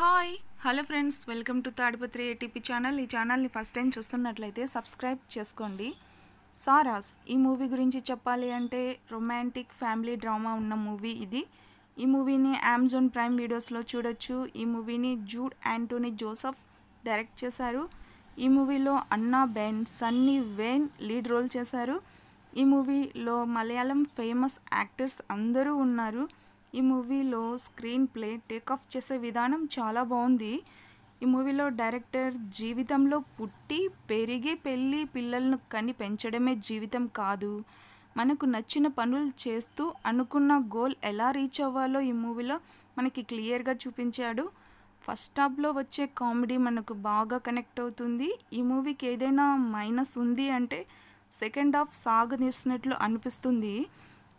hi hello friends welcome to Tadipatri ATP channel ఈ ఛానల్ని first time చూస్తున్నట్లయితే సబ్స్క్రైబ్ చేసుకోండి సారాస్ ఈ మూవీ గురించి చెప్పాలి అంటే రొమాంటిక్ ఫ్యామిలీ డ్రామా ఉన్న మూవీ ఇది ఈ మూవీని అమెజాన్ ప్రైమ్ వీడియోస్లో చూడొచ్చు ఈ మూవీని జూడ్ యాంటోనీ జోసఫ్ డైరెక్ట్ చేశారు ఈ మూవీలో అన్నా బెన్ సన్నీ వేన్ లీడ్ రోల్ చేశారు ఈ మూవీలో మలయాళం ఫేమస్ యాక్టర్స్ అందరూ ఉన్నారు ఈ మూవీలో స్క్రీన్ ప్లే టేక్ ఆఫ్ చేసే విధానం చాలా బాగుంది ఈ మూవీలో డైరెక్టర్ జీవితంలో పుట్టి పెరిగి పెళ్ళి పిల్లలను కని పెంచడమే జీవితం కాదు మనకు నచ్చిన పనులు చేస్తూ అనుకున్న గోల్ ఎలా రీచ్ అవ్వాలో ఈ మూవీలో మనకి క్లియర్గా చూపించాడు ఫస్ట్ హాఫ్లో వచ్చే కామెడీ మనకు బాగా కనెక్ట్ అవుతుంది ఈ మూవీకి ఏదైనా మైనస్ ఉంది అంటే సెకండ్ హాఫ్ సాగు సాగదీసినట్లు అనిపిస్తుంది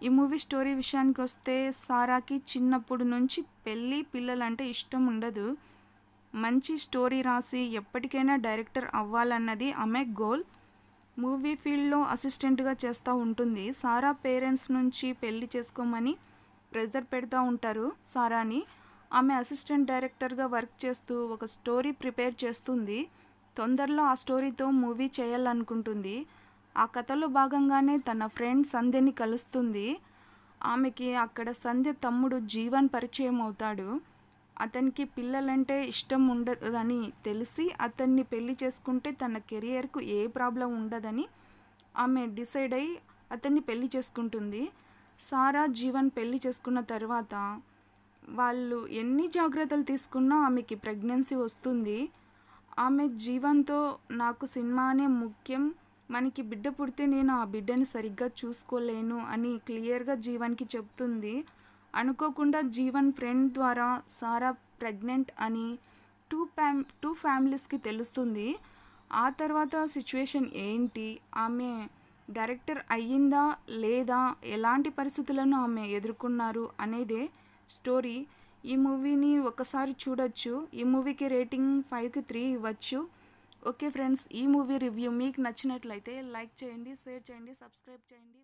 ఈ మూవీ స్టోరీ విషయానికి వస్తే సారాకి చిన్నప్పుడు నుంచి పెళ్ళి పిల్లలంటే ఇష్టం ఉండదు మంచి స్టోరీ రాసి ఎప్పటికైనా డైరెక్టర్ అవ్వాలన్నది ఆమె గోల్ మూవీ ఫీల్డ్లో అసిస్టెంట్గా చేస్తూ ఉంటుంది సారా పేరెంట్స్ నుంచి పెళ్ళి చేసుకోమని ప్రెజర్ పెడతా ఉంటారు సారాని ఆమె అసిస్టెంట్ డైరెక్టర్గా వర్క్ చేస్తూ ఒక స్టోరీ ప్రిపేర్ చేస్తుంది తొందరలో ఆ స్టోరీతో మూవీ చేయాలనుకుంటుంది ఆ కథలో భాగంగానే తన ఫ్రెండ్ సంధ్యని కలుస్తుంది ఆమెకి అక్కడ సంధ్య తమ్ముడు జీవన్ పరిచయం అవుతాడు అతనికి పిల్లలంటే ఇష్టం ఉండదని తెలిసి అతన్ని పెళ్లి చేసుకుంటే తన కెరియర్కు ఏ ప్రాబ్లం ఉండదని ఆమె డిసైడ్ అయి అతన్ని పెళ్లి చేసుకుంటుంది సారా జీవన్ పెళ్లి చేసుకున్న తర్వాత వాళ్ళు ఎన్ని జాగ్రత్తలు తీసుకున్నా ఆమెకి ప్రెగ్నెన్సీ వస్తుంది ఆమె జీవన్తో నాకు సినిమానే ముఖ్యం మనకి బిడ్డ పుడితే నేను ఆ బిడ్డని సరిగ్గా చూసుకోలేను అని క్లియర్గా జీవన్కి చెప్తుంది అనుకోకుండా జీవన్ ఫ్రెండ్ ద్వారా సారా ప్రెగ్నెంట్ అని టూ ఫ్యామ్ టూ ఫ్యామిలీస్కి తెలుస్తుంది ఆ తర్వాత సిచ్యువేషన్ ఏంటి ఆమె డైరెక్టర్ అయ్యిందా లేదా ఎలాంటి పరిస్థితులను ఆమె ఎదుర్కొన్నారు అనేదే స్టోరీ ఈ మూవీని ఒకసారి చూడొచ్చు ఈ మూవీకి రేటింగ్ ఫైవ్కి త్రీ ఇవ్వచ్చు ఓకే ఫ్రెండ్స్ ఈ మూవీ రివ్యూ మీకు నచ్చినట్లయితే లైక్ చేయండి షేర్ చేయండి సబ్స్క్రైబ్ చేయండి